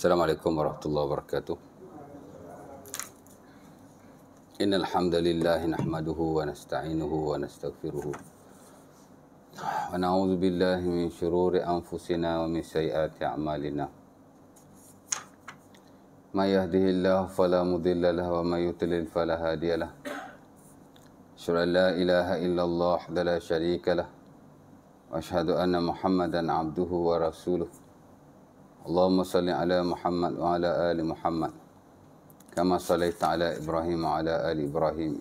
السلام عليكم ورحمة الله وبركاته إن الحمد لله نحمده ونستعينه ونستغفره ونعوذ بالله من شرور أنفسنا ومن سيئات أعمالنا ما يهده الله فلا مضل له وما يضلل فلا هادي له أشهد أن لا إله إلا الله وحده لا شريك له وأشهد أن محمدا عبده ورسوله اللهم صل على محمد وعلى آل محمد كما صليت على إبراهيم وعلى آل إبراهيم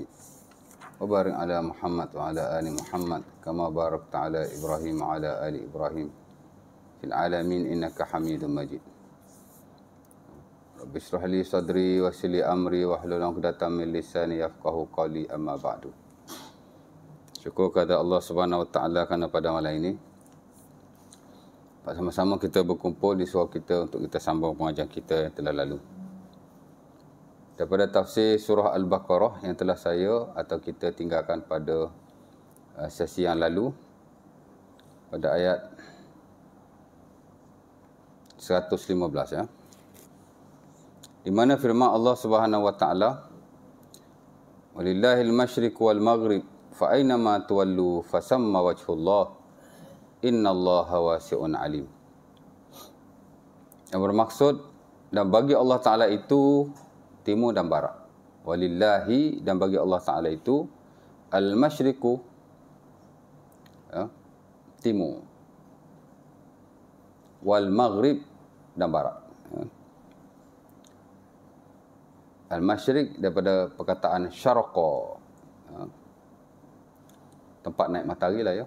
وبارك على محمد وعلى آل محمد كما باركت على إبراهيم وعلى آل إبراهيم في العالمين إنك حميد مجيد رب اشرح لي صدري ويسر لي أمري واحلل عقدة من لساني يفقه قولي أما بعد Syukur kepada Allah Subhanahu Wa Taala kerana pada malam ini sama-sama kita berkumpul di surah kita untuk kita sambung pengajian kita yang telah lalu. Daripada tafsir surah Al-Baqarah yang telah saya atau kita tinggalkan pada uh, sesi yang lalu pada ayat 115 ya. Di mana firman Allah Subhanahu wa taala Walillahil masyriq wal maghrib fa ma tuwallu fasamma samma wajhullah Inna innallaha wasi'un alim. Yang bermaksud dan bagi Allah Taala itu timur dan barat. Walillahi dan bagi Allah Taala itu al-masyriqu ya, timur wal maghrib dan barat. Ya. al Mashriq daripada perkataan syaraqa. Ya. Tempat naik matahari lah ya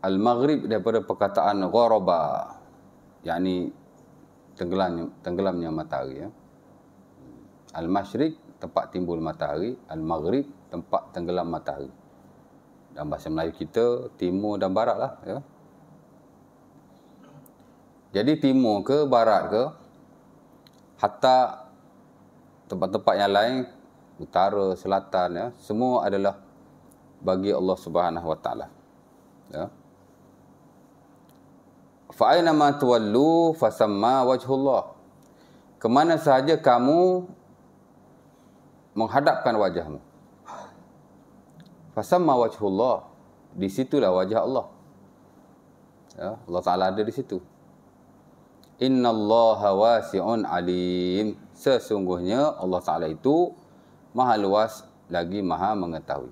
al-maghrib daripada perkataan ghoroba yakni tenggelam tenggelamnya matahari ya al-masyriq tempat timbul matahari al-maghrib tempat tenggelam matahari dalam bahasa Melayu kita timur dan barat lah ya jadi timur ke barat ke hatta tempat-tempat yang lain utara selatan ya semua adalah bagi Allah Subhanahu Wa Taala ya fa'ainama tuwallu fasamma wajhullah. Kemana sahaja kamu menghadapkan wajahmu. Fasamma wajhullah. Di situlah wajah Allah. Ya, Allah Ta'ala ada di situ. Inna Allah wasi'un alim. Sesungguhnya Allah Ta'ala itu maha luas lagi maha mengetahui.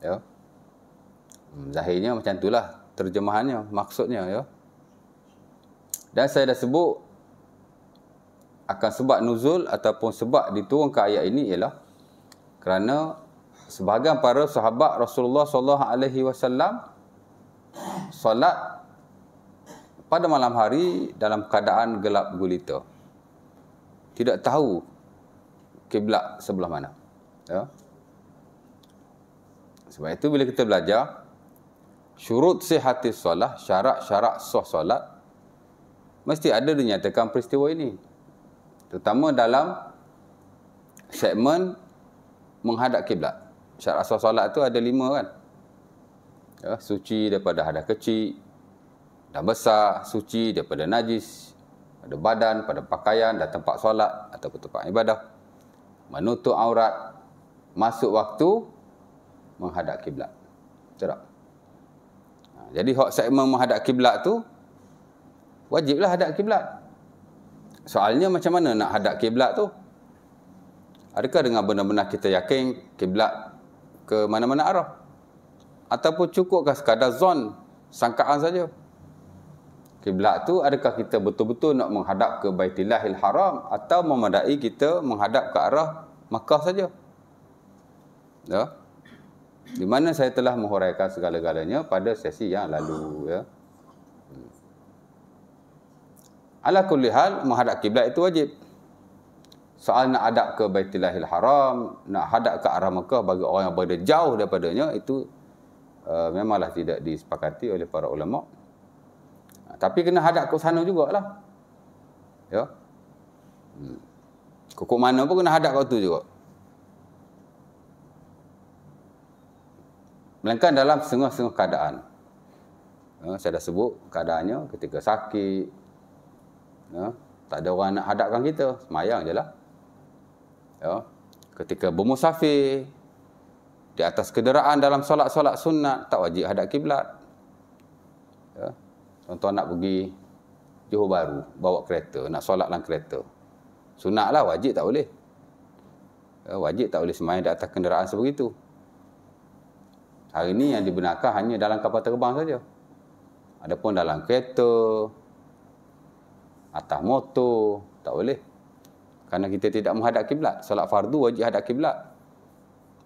Ya. Hmm, zahirnya macam itulah terjemahannya, maksudnya. Ya. Dan saya dah sebut akan sebab nuzul ataupun sebab diturunkan ayat ini ialah kerana sebahagian para sahabat Rasulullah sallallahu alaihi wasallam solat pada malam hari dalam keadaan gelap gulita. Tidak tahu kiblat sebelah mana. Ya. Sebab itu bila kita belajar syurut sihati solat, syarat-syarat sah solat, mesti ada dinyatakan peristiwa ini. Terutama dalam segmen menghadap kiblat. Syarat asal solat tu ada lima kan. Ya, suci daripada hadah kecil dah besar, suci daripada najis, pada badan, pada pakaian dan tempat solat atau tempat ibadah. Menutup aurat, masuk waktu menghadap kiblat. Cerak. Ha, jadi hot segmen menghadap kiblat tu wajiblah hadap kiblat. Soalnya macam mana nak hadap kiblat tu? Adakah dengan benar-benar kita yakin kiblat ke mana-mana arah? Ataupun cukupkah sekadar zon sangkaan saja? Kiblat tu adakah kita betul-betul nak menghadap ke Baitillahil Haram atau memadai kita menghadap ke arah Makkah saja? Ya. Di mana saya telah menghuraikan segala-galanya pada sesi yang lalu ya. Ala kulli hal menghadap kiblat itu wajib. Soal nak hadap ke Baitullahil Haram, nak hadap ke arah Mekah bagi orang yang berada jauh daripadanya itu uh, memanglah tidak disepakati oleh para ulama. Ha, tapi kena hadap ke sana jugalah. Ya. Hmm. Kukuk mana pun kena hadap kat tu juga. Melainkan dalam setengah-setengah keadaan. Ya, saya dah sebut keadaannya ketika sakit, Ya? Tak ada orang nak hadapkan kita. Semayang je lah. Ya? Ketika bermusafir, di atas kenderaan dalam solat-solat sunat, tak wajib hadap kiblat. Ya? Contoh nak pergi Johor Baru, bawa kereta, nak solat dalam kereta. Sunat lah, wajib tak boleh. Ya, wajib tak boleh semayang di atas kenderaan sebegitu. Hari ini yang dibenarkan hanya dalam kapal terbang saja. Adapun dalam kereta, atas motor, tak boleh. Kerana kita tidak menghadap kiblat. Solat fardu wajib hadap kiblat.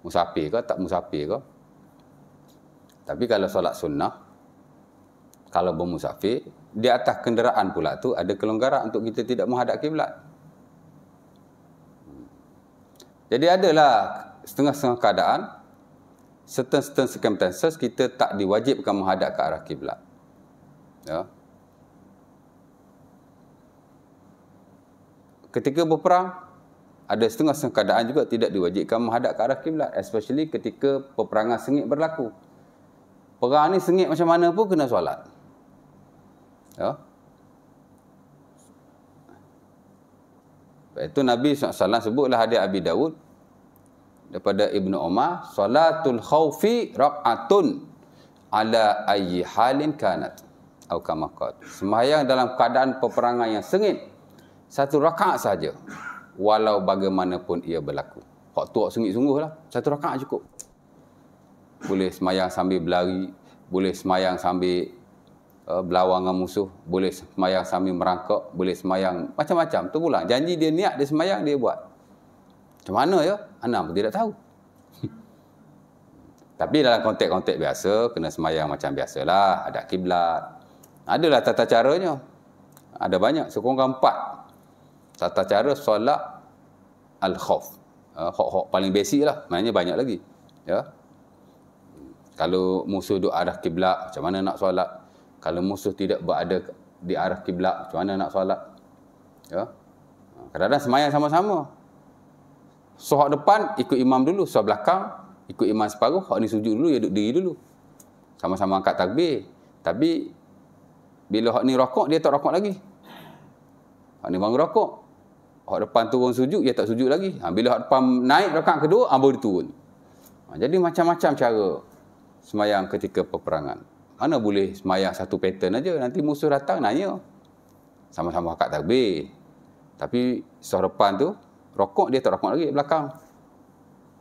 Musafir ke tak musafir ke? Tapi kalau solat sunnah, kalau bermusafir, di atas kenderaan pula tu ada kelonggaran untuk kita tidak menghadap kiblat. Jadi adalah setengah-setengah keadaan, certain-certain circumstances kita tak diwajibkan menghadap ke arah kiblat. Ya. ketika berperang ada setengah keadaan juga tidak diwajibkan menghadap ke arah kiblat especially ketika peperangan sengit berlaku perang ni sengit macam mana pun kena solat ya Lepas itu Nabi SAW sebutlah hadiah Abi Dawud daripada Ibnu Omar. solatul khawfi rak'atun ala ayyi halin kanat atau kamaqat dalam keadaan peperangan yang sengit satu rakaat saja walau bagaimanapun ia berlaku hak tu hak sungguh sungguhlah satu rakaat cukup boleh semayang sambil berlari boleh semayang sambil uh, berlawan dengan musuh boleh semayang sambil merangkak boleh semayang macam-macam tu pula janji dia niat dia semayang dia buat macam mana ya ana pun tidak tahu tapi dalam konteks-konteks biasa kena semayang macam biasalah ada kiblat adalah tata caranya ada banyak sekurang-kurangnya empat tata cara solat al-khauf. Uh, ya, hok-hok paling basic lah. Maknanya banyak lagi. Ya. Kalau musuh duduk arah kiblat, macam mana nak solat? Kalau musuh tidak berada di arah kiblat, macam mana nak solat? Ya. Kadang-kadang semayang sama-sama. Sohak depan ikut imam dulu, sohak belakang ikut imam separuh, hok ni sujud dulu, ya duduk diri dulu. Sama-sama angkat takbir. Tapi bila hok ni rokok, dia tak rokok lagi. Hok ni bangun rokok, hak depan turun sujud, dia tak sujud lagi. Ha, bila hak depan naik rakaat kedua, ambo ah, baru dia turun. Ha, jadi macam-macam cara semayang ketika peperangan. Mana boleh semayang satu pattern aja Nanti musuh datang nanya. Sama-sama hakat takbir. Tapi suara depan tu, rokok dia tak rokok lagi belakang.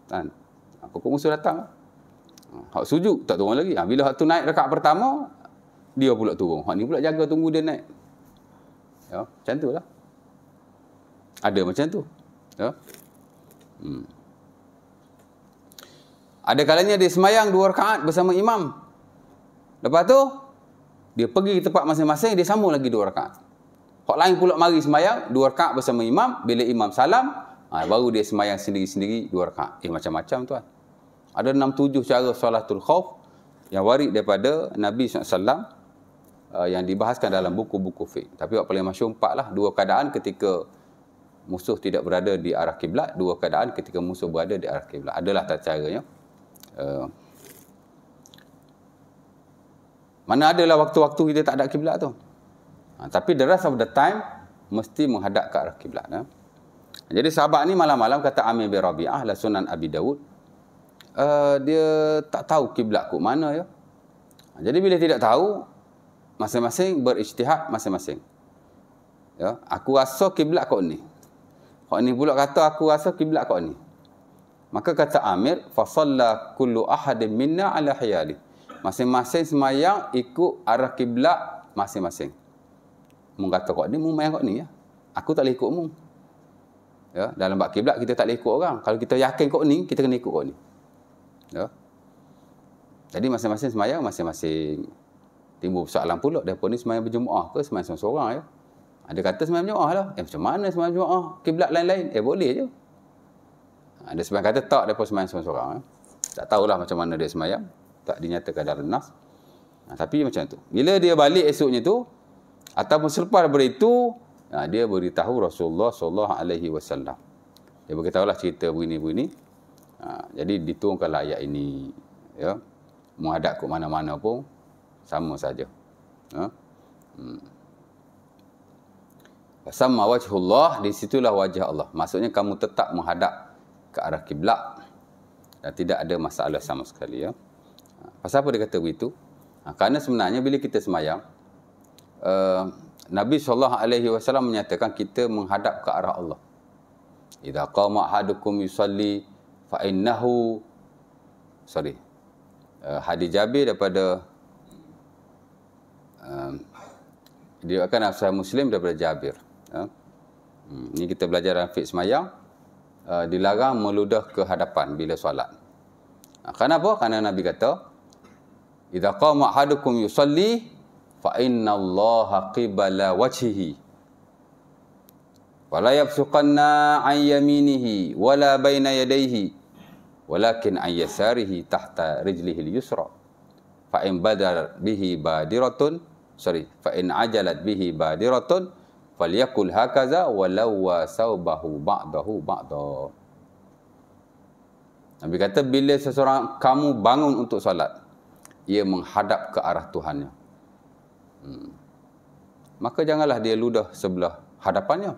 Kan? Apa musuh datang. Ha, hak sujud tak turun lagi. Ha, bila hak tu naik rekat pertama, dia pula turun. Hak ni pula jaga tunggu dia naik. Ya, macam tu lah. Ada macam tu. Ya. Hmm. Ada kalanya dia semayang dua rakaat bersama imam. Lepas tu, dia pergi ke tempat masing-masing, dia sambung lagi dua rakaat. Orang lain pula mari semayang, dua rakaat bersama imam. Bila imam salam, ha, baru dia semayang sendiri-sendiri dua rakaat. Eh, macam-macam tuan. Ada enam tujuh cara salatul khawf yang warid daripada Nabi SAW uh, yang dibahaskan dalam buku-buku fiqh. Tapi yang paling masyur empat lah. Dua keadaan ketika musuh tidak berada di arah kiblat dua keadaan ketika musuh berada di arah kiblat adalah tata caranya uh, mana adalah waktu-waktu kita tak ada kiblat tu ha, tapi the rest of the time mesti menghadap ke arah kiblat ya. jadi sahabat ni malam-malam kata Amir bin Rabi'ah la sunan Abi Dawud uh, dia tak tahu kiblat ke mana ya ha, jadi bila tidak tahu masing-masing berijtihad masing-masing ya aku rasa kiblat kau ni Hak ni pula kata aku rasa kiblat kau ni. Maka kata Amir, fasalla kullu ahadin minna ala hayali. Masing-masing semayang ikut arah kiblat masing-masing. Mu kata kau ni, mu main kau ni ya. Aku tak boleh ikut mu. Ya, dalam bab kiblat kita tak boleh ikut orang. Kalau kita yakin kau ni, kita kena ikut kau ni. Ya. Jadi masing-masing semayang masing-masing. Timbul persoalan pula depa ni semayang berjemaah ke semayang seorang-seorang ya. Ada kata sembahyang berjemaah lah. Eh, macam mana sembahyang berjemaah? Kiblat lain-lain? Eh, boleh je. Ada ha, dia kata tak, dia pun sembahyang seorang-seorang. Eh. Tak tahulah macam mana dia sembahyang. Tak dinyatakan dalam nas. Ha, tapi macam tu. Bila dia balik esoknya tu, ataupun selepas daripada itu, ha, dia beritahu Rasulullah Alaihi Wasallam. Dia lah cerita begini-begini. Ha, jadi, diturunkanlah ayat ini. Ya. Menghadap ke mana-mana pun, sama saja. Ha? Hmm sama wajhullah di situlah wajah Allah maksudnya kamu tetap menghadap ke arah kiblat dan tidak ada masalah sama sekali ya ha, pasal apa dia kata begitu ha, kerana sebenarnya bila kita semayang uh, Nabi saw menyatakan kita menghadap ke arah Allah idza qama ahadukum yusalli fainnahu. sorry uh, eh, hadis Jabir daripada um, dia akan Muslim daripada Jabir Ya. Hmm, ini kita belajar dalam fiqh semayang. Uh, dilarang meludah ke hadapan bila solat. Ha, Kenapa? Karena Nabi kata, Iza qawma hadukum yusalli, fa inna allaha qibala wajhihi. Wala yabsuqanna an yaminihi, wala baina yadaihi, walakin an yasarihi tahta rijlihi liyusra. Fa in badar bihi badiratun, sorry, fa in ajalat bihi badiratun, falyakul hakaza walau saubahu ba'dahu ba'da. Nabi kata bila seseorang kamu bangun untuk solat, ia menghadap ke arah Tuhannya. Hmm. Maka janganlah dia ludah sebelah hadapannya.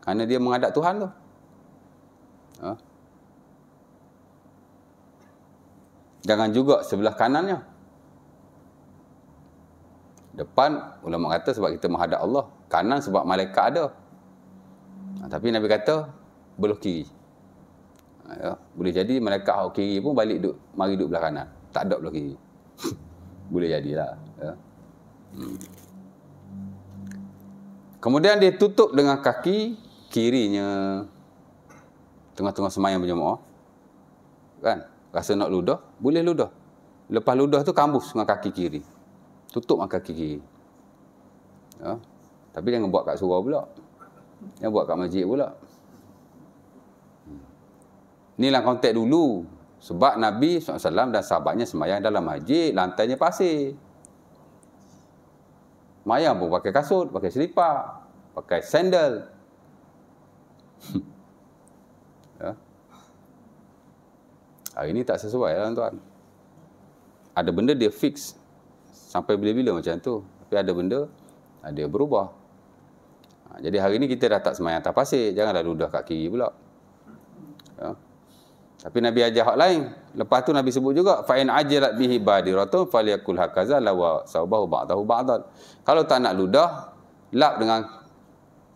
karena dia menghadap Tuhan tu. Ha? Jangan juga sebelah kanannya. Depan ulama kata sebab kita menghadap Allah, kanan sebab malaikat ada. Ha, tapi Nabi kata belok kiri. Ha, ya. boleh jadi malaikat hak kiri pun balik duk mari duk belah kanan. Tak ada belok kiri. boleh jadilah, ya. Hmm. Kemudian dia tutup dengan kaki kirinya tengah-tengah semayang berjemaah. Kan? Rasa nak ludah, boleh ludah. Lepas ludah tu kambus dengan kaki kiri tutup makan kiri. Ya. Tapi jangan buat kat surau pula. Jangan buat kat masjid pula. Hmm. Inilah konteks dulu. Sebab Nabi SAW dan sahabatnya semayang dalam masjid, lantainya pasir. Mayang pun pakai kasut, pakai selipar, pakai sandal. ya. Hari ini tak sesuai lah tuan. Ada benda dia fix sampai bila-bila macam tu. Tapi ada benda dia berubah. Ha, jadi hari ni kita dah tak semayang atas pasir. Janganlah ludah kat kiri pula. Ya. Tapi Nabi ajar hak lain. Lepas tu Nabi sebut juga fa'in ajalat bihi badiratun fa'liakul hakaza law saubahu ba'dahu ba'dal. Kalau tak nak ludah, lap dengan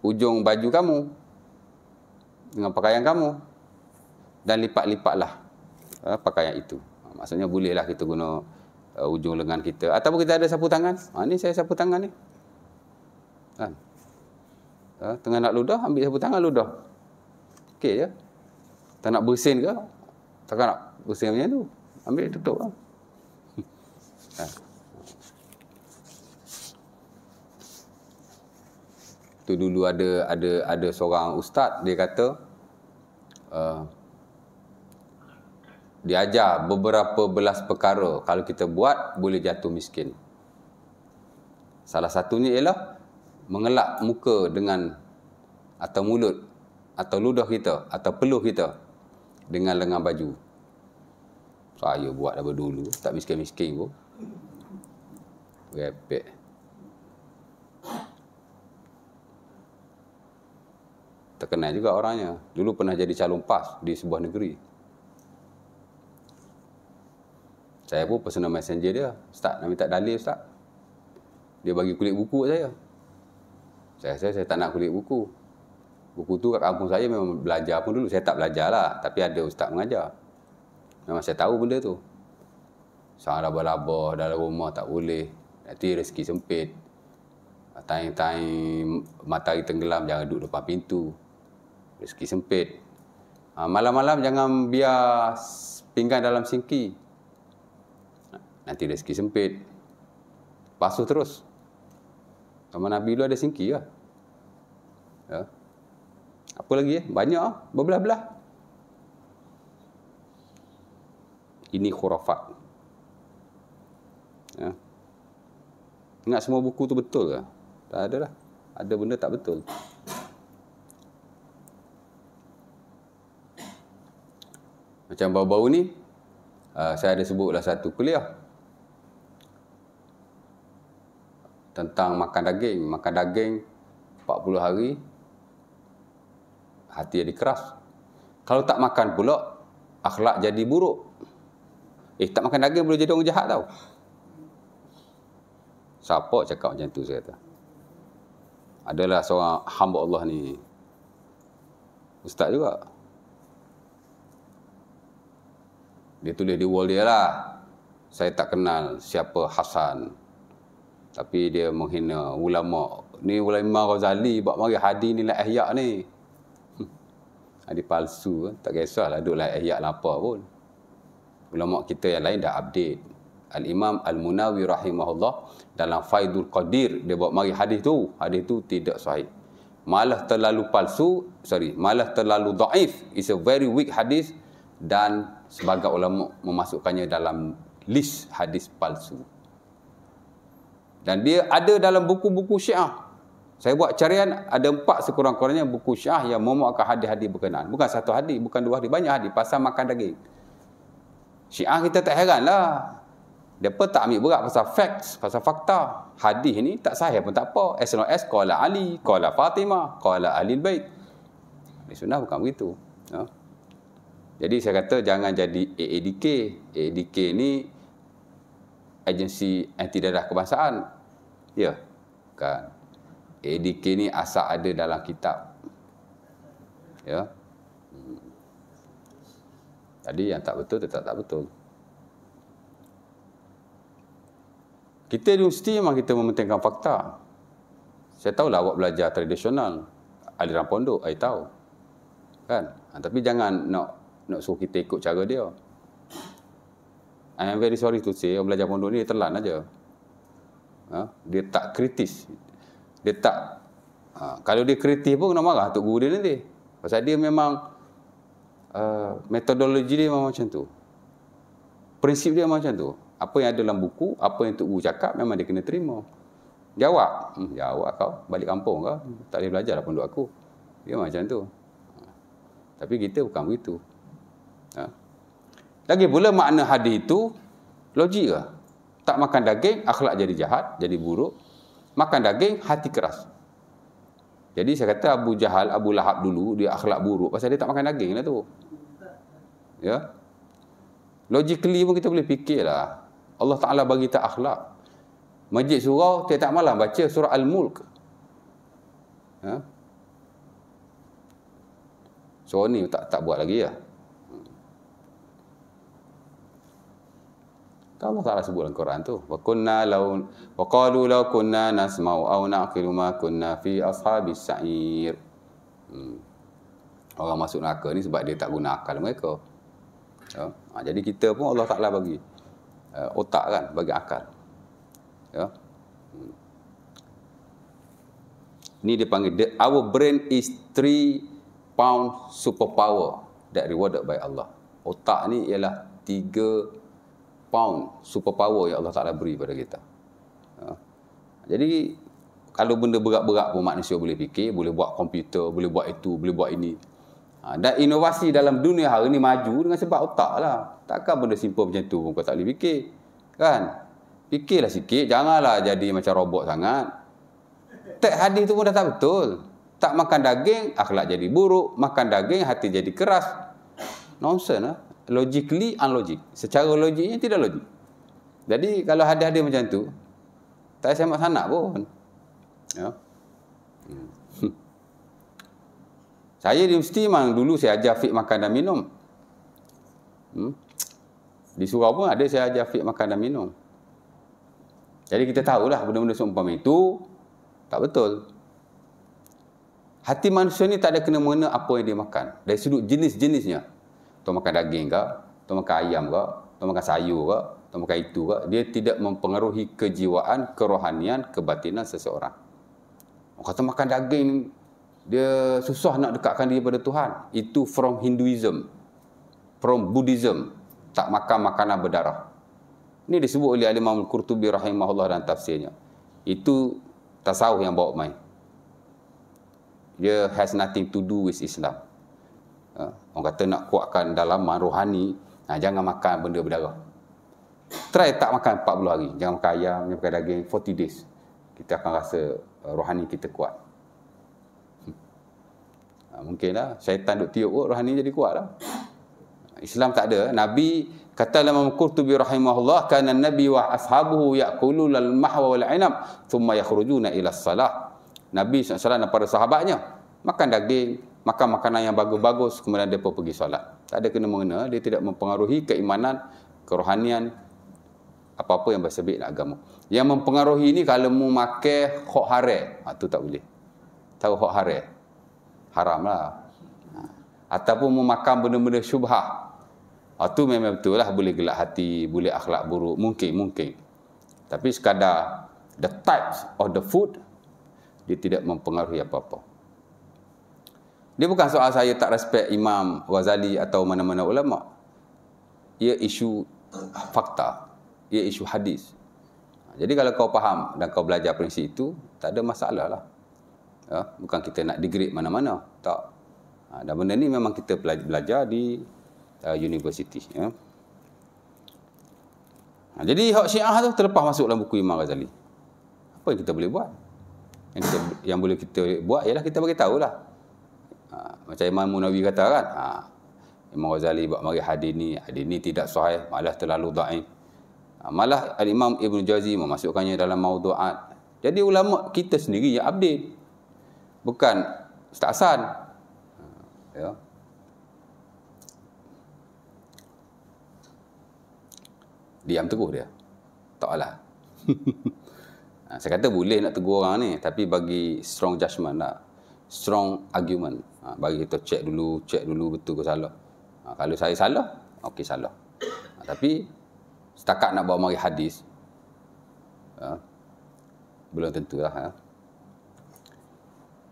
ujung baju kamu. Dengan pakaian kamu. Dan lipat-lipatlah eh, pakaian itu. Ha, maksudnya bolehlah kita guna uh, ujung lengan kita ataupun kita ada sapu tangan ha ni saya sapu tangan ni ha. ha tengah nak ludah ambil sapu tangan ludah okey ya tak nak bersin ke tak nak bersin macam tu ambil tutup ha, ha. tu dulu ada ada ada seorang ustaz dia kata uh, diajar beberapa belas perkara kalau kita buat boleh jatuh miskin. Salah satunya ialah mengelak muka dengan atau mulut atau ludah kita atau peluh kita dengan lengan baju. Saya buat dah dulu, tak miskin-miskin pun. Repek. Terkenal juga orangnya. Dulu pernah jadi calon PAS di sebuah negeri. Saya pun personal messenger dia. Ustaz nak minta dalil ustaz. Dia bagi kulit buku saya. Saya rasa saya tak nak kulit buku. Buku tu kat kampung saya memang belajar pun dulu. Saya tak belajar lah. Tapi ada ustaz mengajar. Memang saya tahu benda tu. Sangat laba-laba dalam rumah tak boleh. Nanti rezeki sempit. Time-time matahari tenggelam jangan duduk depan pintu. Rezeki sempit. Ah, malam-malam jangan biar pinggan dalam singki. Nanti rezeki sempit. Basuh terus. Sama Nabi dulu ada singki lah. Ya. Apa lagi ya? Banyak lah. Berbelah-belah. Ini khurafat. Ya. Ingat semua buku tu betul lah, Tak ada lah. Ada benda tak betul. Macam baru-baru ni, ah, saya ada sebutlah satu kuliah. tentang makan daging. Makan daging 40 hari, hati jadi keras. Kalau tak makan pula, akhlak jadi buruk. Eh, tak makan daging boleh jadi orang jahat tau. Siapa cakap macam tu saya kata? Adalah seorang hamba Allah ni. Ustaz juga. Dia tulis di wall dia lah. Saya tak kenal siapa Hasan tapi dia menghina ulama ni ulama Ghazali buat mari hadis ni lah ihya ni hmm. hadis palsu eh. tak kisahlah duk lah ihya apa pun ulama kita yang lain dah update Al Imam Al Munawi rahimahullah dalam Faidul Qadir dia buat mari hadis tu hadis tu tidak sahih malah terlalu palsu sorry malah terlalu dhaif is a very weak hadis dan sebagai ulama memasukkannya dalam list hadis palsu dan dia ada dalam buku-buku syiah. Saya buat carian, ada empat sekurang-kurangnya buku syiah yang memuatkan hadis-hadis berkenaan. Bukan satu hadis, bukan dua hadis. Banyak hadis pasal makan daging. Syiah kita tak heranlah. Mereka tak ambil berat pasal facts, pasal fakta. Hadis ni tak sahih pun tak apa. As no as, kuala Ali, kuala Fatima, kuala Alil Baik. Hadis sunnah bukan begitu. Ha? Jadi saya kata jangan jadi AADK. AADK ni agensi anti dadah kebangsaan. Ya, kan. ADK ni asal ada dalam kitab. Ya. Jadi hmm. yang tak betul tetap tak betul. Kita di universiti memang kita mementingkan fakta. Saya tahu lah, awak belajar tradisional. Aliran pondok, saya tahu. Kan? Ha, tapi jangan nak nak suruh kita ikut cara dia. I'm very sorry to say, orang belajar pondok ni dia telan aja. Ha? Dia tak kritis. Dia tak ha. kalau dia kritis pun kena marah tok guru dia nanti. Pasal dia memang uh, metodologi dia memang macam tu. Prinsip dia macam tu. Apa yang ada dalam buku, apa yang tok guru cakap memang dia kena terima. Jawab. Hmm, jawab kau. Balik kampung kau. Tak boleh belajar lah pondok aku. Dia macam tu. Ha. Tapi kita bukan begitu. Lagi pula makna hadis itu logik ke? Tak makan daging, akhlak jadi jahat, jadi buruk. Makan daging, hati keras. Jadi saya kata Abu Jahal, Abu Lahab dulu, dia akhlak buruk pasal dia tak makan daging lah tu. Ya? Logically pun kita boleh fikirlah. Allah Ta'ala bagi tak akhlak. Majid surau, tiap-tiap malam baca surah Al-Mulk. Ya? So ni tak tak buat lagi lah. Ya? Kan Allah Ta'ala sebut dalam Quran tu. Wa kunna lau wa qalu lau kunna nasma'u aw naqilu ma kunna fi ashabi sa'ir. Hmm. Orang masuk neraka ni sebab dia tak guna akal mereka. Ya. Ha, jadi kita pun Allah Ta'ala bagi uh, otak kan, bagi akal. Ya. Hmm. Ni dia panggil, the, our brain is three pound superpower that rewarded by Allah. Otak ni ialah tiga pound super power yang Allah Ta'ala beri pada kita. Ha. Jadi, kalau benda berat-berat pun manusia boleh fikir, boleh buat komputer, boleh buat itu, boleh buat ini. Ha, dan inovasi dalam dunia hari ini maju dengan sebab otak lah. Takkan benda simple macam tu pun kau tak boleh fikir. Kan? Fikirlah sikit, janganlah jadi macam robot sangat. Tak hadis tu pun dah tak betul. Tak makan daging, akhlak jadi buruk. Makan daging, hati jadi keras. Nonsense lah logically unlogic. Secara logiknya tidak logik. Jadi kalau hadis-hadis macam tu, tak saya macam sanak pun. Ya. Hmm. saya di universiti memang dulu saya ajar fik makan dan minum. Hmm. Di surau pun ada saya ajar fik makan dan minum. Jadi kita tahulah benda-benda seumpama itu tak betul. Hati manusia ni tak ada kena-mengena apa yang dia makan. Dari sudut jenis-jenisnya atau makan daging ke, atau makan ayam ke, atau makan sayur ke, atau makan itu ke, dia tidak mempengaruhi kejiwaan, kerohanian, kebatinan seseorang. Kata makan daging, dia susah nak dekatkan diri pada Tuhan. Itu from Hinduism, from Buddhism, tak makan makanan berdarah. Ini disebut oleh Alimah Al-Qurtubi rahimahullah dan tafsirnya. Itu tasawuf yang bawa main. Dia has nothing to do with Islam. Uh, orang kata nak kuatkan dalam rohani, uh, jangan makan benda berdarah. Try tak makan 40 hari. Jangan makan ayam, jangan makan daging, 40 days. Kita akan rasa uh, rohani kita kuat. Hmm. Uh, mungkinlah syaitan duk tiup, oh, rohani jadi kuat lah. Islam tak ada. Nabi kata dalam Qurtubi rahimahullah kana nabi wa ashabuhu yaqulu al mahwa wal inab thumma yakhrujuna ila salah. Nabi SAW dan para sahabatnya makan daging, makan makanan yang bagus-bagus kemudian dia pun pergi solat. Tak ada kena mengena, dia tidak mempengaruhi keimanan, kerohanian apa-apa yang bahasa baik agama. Yang mempengaruhi ini kalau mu make khok hare, ha, tu tak boleh. Tahu khok hare? Haramlah. Ha. Ataupun mu makan benda-benda syubhah. Ha, tu memang betul lah boleh gelak hati, boleh akhlak buruk, mungkin mungkin. Tapi sekadar the types of the food dia tidak mempengaruhi apa-apa. Dia bukan soal saya tak respect Imam wazali atau mana-mana ulama. Ia isu fakta. Ia isu hadis. Jadi kalau kau faham dan kau belajar prinsip itu, tak ada masalah lah. Ya, bukan kita nak degrade mana-mana. Tak. Ha, dan benda ni memang kita belajar di uh, universiti. Ya. Nah, ha, jadi hak syiah tu terlepas masuk dalam buku Imam Ghazali. Apa yang kita boleh buat? Yang, kita, yang boleh kita buat ialah kita bagi tahulah. lah. Ha, macam Imam Munawi kata kan ha, Imam Ghazali buat mari hadis ni hadis ni tidak sahih malah terlalu dhaif ha, malah Imam Ibn Jazi memasukkannya dalam maudhu'at jadi ulama kita sendiri yang update bukan Ustaz Hasan ha, ya diam teguh dia taklah saya kata boleh nak tegur orang ni tapi bagi strong judgement lah strong argument. Ha, bagi kita check dulu, check dulu betul ke salah. Ha, kalau saya salah, okey salah. Ha, tapi setakat nak bawa mari hadis, ha, belum tentulah. Ha.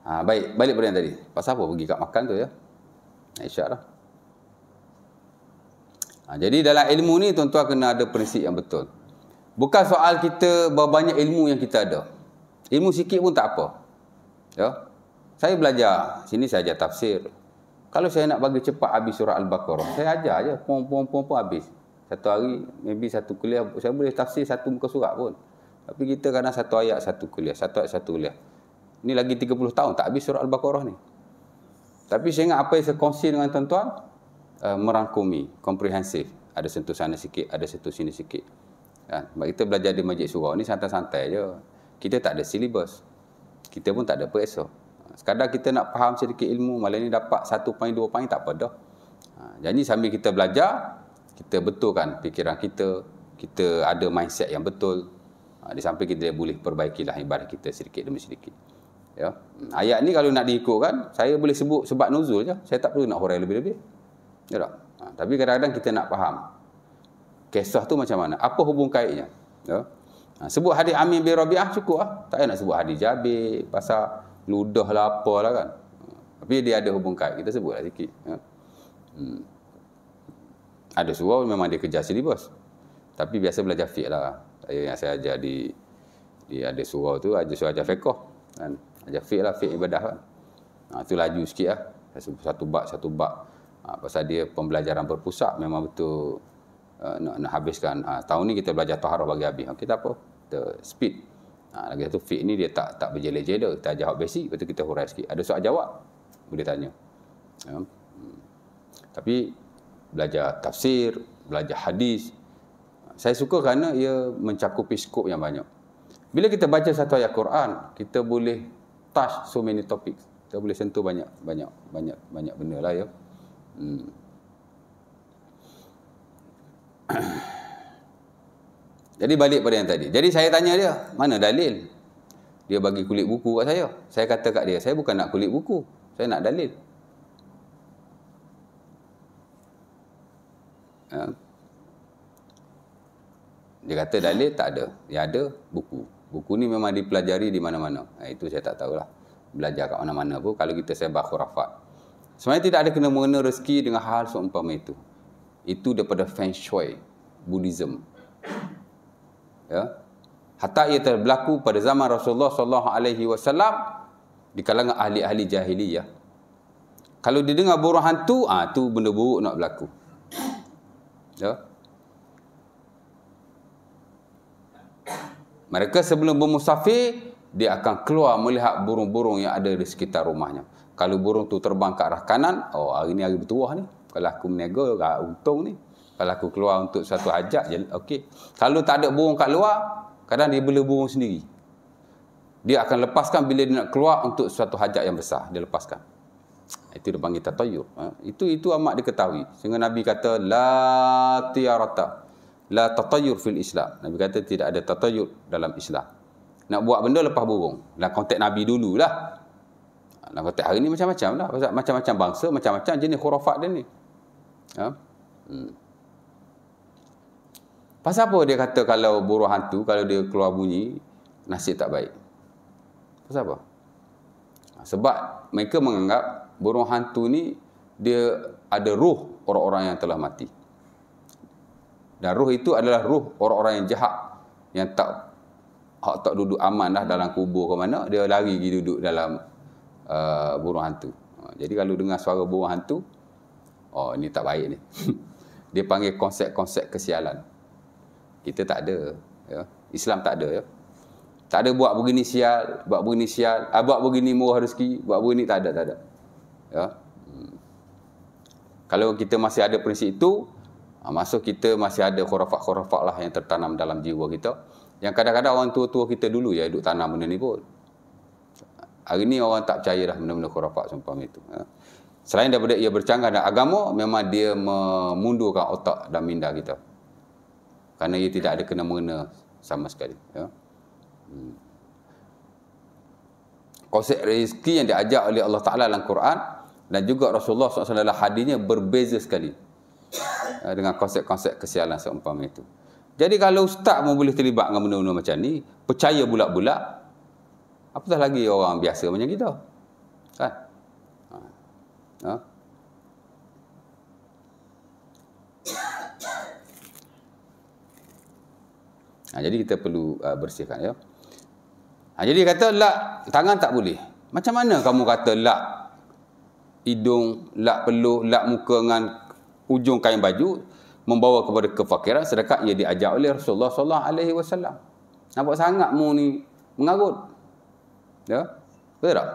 Ha, baik, balik pada yang tadi. Pasal apa pergi kat makan tu ya? Aisyah ha, lah. Ha, jadi dalam ilmu ni tuan-tuan kena ada prinsip yang betul. Bukan soal kita berapa banyak ilmu yang kita ada. Ilmu sikit pun tak apa. Ya? Saya belajar. Sini saya ajar tafsir. Kalau saya nak bagi cepat habis surah Al-Baqarah, saya ajar aja. pom pom pom pom habis. Satu hari, maybe satu kuliah, saya boleh tafsir satu muka surat pun. Tapi kita kadang satu ayat, satu kuliah. Satu ayat, satu kuliah. Ini lagi 30 tahun, tak habis surah Al-Baqarah ni. Tapi saya ingat apa yang saya kongsi dengan tuan-tuan, uh, merangkumi, komprehensif. Ada sentuh sana sikit, ada sentuh sini sikit. Kan? Sebab kita belajar di majlis surah ni santai-santai je. Kita tak ada silibus. Kita pun tak ada peresok. Sekadar kita nak faham sedikit ilmu, malam ni dapat satu poin, dua poin, tak apa dah. Ha, jadi sambil kita belajar, kita betulkan fikiran kita, kita ada mindset yang betul. Ha, di samping kita boleh perbaiki perbaikilah ibadah kita sedikit demi sedikit. Ya. Ayat ni kalau nak diikutkan, saya boleh sebut sebab nuzul je. Saya tak perlu nak huraikan lebih-lebih. Ya tak? Ha, tapi kadang-kadang kita nak faham. Kisah tu macam mana? Apa hubung kaitnya? Ya. Ha, sebut hadis Amin bin Rabi'ah cukup lah. Tak payah nak sebut hadis Jabir, pasal ludah lah apa lah kan. Tapi dia ada hubung kait, kita sebutlah sikit. Ya. Hmm. Ada surau memang dia kejar silibus. Tapi biasa belajar fiqh lah. Saya yang saya ajar di, di ada surau tu, ajar surau ajar fiqh. Kan? Ajar fiqh lah, fiqh ibadah kan. Ha, tu laju sikit lah. Satu bak, satu bak. Ha, pasal dia pembelajaran berpusat memang betul uh, nak, nak habiskan. Ha, tahun ni kita belajar taharah bagi habis. Okay, ha, tak apa. Kita speed. Ha, lagi satu fit ni dia tak tak berjela-jela. tak jawab basic, lepas tu kita hurai sikit. Ada soal jawab? Boleh tanya. Ya. Hmm. Tapi belajar tafsir, belajar hadis. Saya suka kerana ia mencakupi skop yang banyak. Bila kita baca satu ayat Quran, kita boleh touch so many topics. Kita boleh sentuh banyak banyak banyak banyak benda lah ya. Hmm. Jadi balik pada yang tadi. Jadi saya tanya dia, mana dalil? Dia bagi kulit buku kat saya. Saya kata kat dia, saya bukan nak kulit buku. Saya nak dalil. Ha. Dia kata dalil tak ada. Yang ada, buku. Buku ni memang dipelajari di mana-mana. Ha, itu saya tak tahulah. Belajar kat mana-mana pun. Kalau kita sebar khurafat. Sebenarnya tidak ada kena-mengena rezeki dengan hal seumpama itu. Itu daripada Feng Shui. Buddhism ya. Hatta ia terlaku pada zaman Rasulullah sallallahu alaihi wasallam di kalangan ahli-ahli jahiliyah. Kalau didengar burung hantu, ah ha, tu benda buruk nak berlaku. Ya. Mereka sebelum bermusafir, dia akan keluar melihat burung-burung yang ada di sekitar rumahnya. Kalau burung tu terbang ke arah kanan, oh hari ni hari bertuah ni. Kalau aku meniaga, ah, untung ni. Kalau aku keluar untuk satu hajat je, okey. Kalau tak ada burung kat luar, kadang dia bela burung sendiri. Dia akan lepaskan bila dia nak keluar untuk suatu hajat yang besar. Dia lepaskan. Itu dia panggil tatayur. Ha, itu itu amat diketahui. Sehingga Nabi kata, La tiarata. La tatayur fil Islam. Nabi kata, tidak ada tatayur dalam Islam. Nak buat benda lepas burung. Dalam konteks Nabi dululah. Dalam konteks hari ni macam-macam lah. Macam-macam bangsa, macam-macam jenis khurafat dia ni. Ha? Hmm. Pasal apa dia kata kalau buruh hantu, kalau dia keluar bunyi, nasib tak baik? Pasal apa? Ha, sebab mereka menganggap burung hantu ni dia ada ruh orang-orang yang telah mati. Dan ruh itu adalah ruh orang-orang yang jahat yang tak hak tak duduk aman lah dalam kubur ke mana dia lari pergi duduk dalam uh, burung hantu. Ha, jadi kalau dengar suara burung hantu, oh ini tak baik ni. dia panggil konsep-konsep kesialan. Kita tak ada. Ya. Islam tak ada. Ya. Tak ada buat begini sial, buat begini sial, ah, buat begini murah rezeki, buat begini tak ada, tak ada. Ya. Hmm. Kalau kita masih ada prinsip itu, ah, masuk kita masih ada khurafat-khurafat lah yang tertanam dalam jiwa kita. Yang kadang-kadang orang tua-tua kita dulu ya duduk tanam benda ni pun. Hari ni orang tak percaya dah benda-benda khurafat sumpah itu. Ya. Selain daripada ia bercanggah dan agama, memang dia memundurkan otak dan minda kita kerana ia tidak ada kena mengena sama sekali ya. Hmm. Konsep rezeki yang diajak oleh Allah Ta'ala dalam Quran dan juga Rasulullah SAW dalam hadinya berbeza sekali ya, dengan konsep-konsep kesialan seumpama itu. Jadi kalau ustaz pun boleh terlibat dengan benda-benda macam ni, percaya bulat-bulat, apatah lagi orang biasa macam kita. Kan? Ha? Ha? Ha, jadi kita perlu uh, bersihkan ya. Ha, jadi kata lak tangan tak boleh. Macam mana kamu kata lak hidung, lak peluh, lak muka dengan ujung kain baju membawa kepada kefakiran sedekah ia diajar oleh Rasulullah sallallahu alaihi wasallam. Nampak sangat mu ni mengarut. Ya. Betul tak?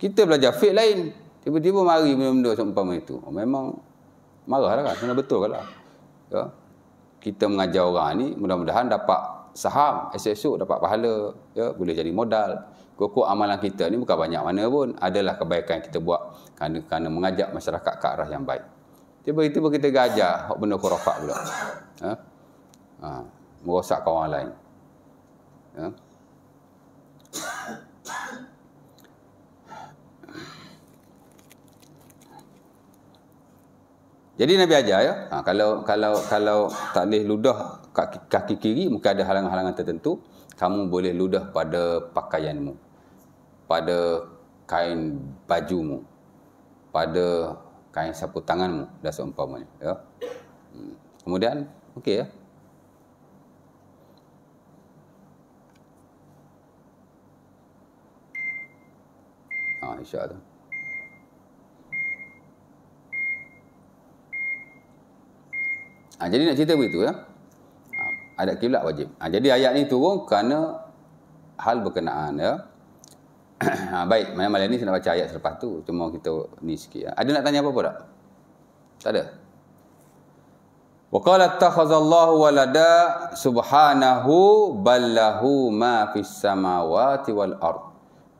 Kita belajar fiqh lain, tiba-tiba mari benda-benda seumpama itu. Memang marahlah kan, kena betul kalah. Ya kita mengajar orang ni mudah-mudahan dapat saham esok-esok dapat pahala ya boleh jadi modal kukuh amalan kita ni bukan banyak mana pun adalah kebaikan kita buat kerana, kerana mengajak masyarakat ke arah yang baik tiba-tiba kita gajah hak benda korofak pula ya. ha? ha? merosakkan orang lain ha? Jadi Nabi ajar ya. Ha, kalau kalau kalau tak boleh ludah kaki, kaki kiri mungkin ada halangan-halangan tertentu, kamu boleh ludah pada pakaianmu. Pada kain bajumu. Pada kain sapu tanganmu dan seumpamanya ya. Hmm. Kemudian okey ya. Ah, ha, insya-Allah. Ha, jadi nak cerita begitu ya. Ha, adat kiblat wajib. Ha, jadi ayat ni turun kerana hal berkenaan ya. ha, baik, mana malam ni saya nak baca ayat selepas tu. Cuma kita ni sikit. Ya. Ada nak tanya apa-apa tak? Tak ada. Wa qala takhazallahu walada subhanahu ballahu ma fis samawati wal ard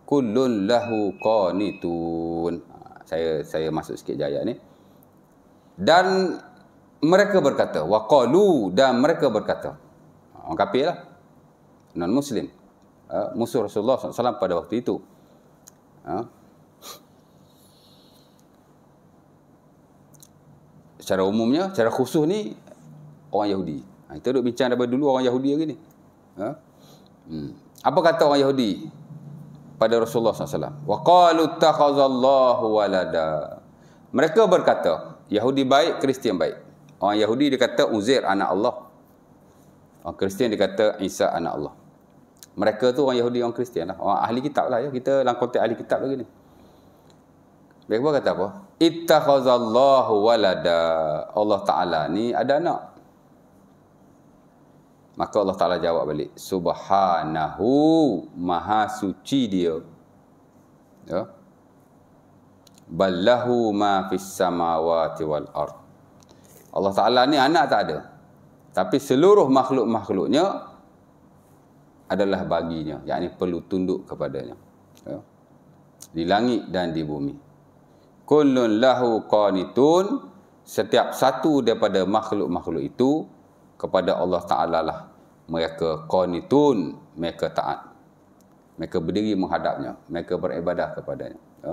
kullun lahu qanitun. Ha, saya saya masuk sikit je ayat ni. Dan mereka berkata waqalu dan mereka berkata orang kafir lah. non muslim uh, ha, musuh Rasulullah SAW pada waktu itu uh, secara umumnya secara khusus ni orang Yahudi ha, kita duduk bincang daripada dulu orang Yahudi lagi ni ha? hmm. apa kata orang Yahudi pada Rasulullah SAW waqalu takhazallahu walada mereka berkata Yahudi baik, Kristian baik Orang Yahudi dia kata Uzair anak Allah. Orang Kristian dia kata Isa anak Allah. Mereka tu orang Yahudi, orang Kristian lah. Orang ahli kitab lah ya. Kita dalam konteks ahli kitab lagi ni. Mereka pun kata apa? Ittakhazallahu walada. Allah Ta'ala ni ada anak. Maka Allah Ta'ala jawab balik. Subhanahu maha suci dia. Ya. Ballahu ma fis samawati wal ard. Allah Ta'ala ni anak tak ada. Tapi seluruh makhluk-makhluknya adalah baginya. Yang ini perlu tunduk kepadanya. Ya. Di langit dan di bumi. Kullun lahu qanitun. Setiap satu daripada makhluk-makhluk itu kepada Allah Ta'ala lah. Mereka qanitun. Mereka taat. Mereka berdiri menghadapnya. Mereka beribadah kepadanya. Ya.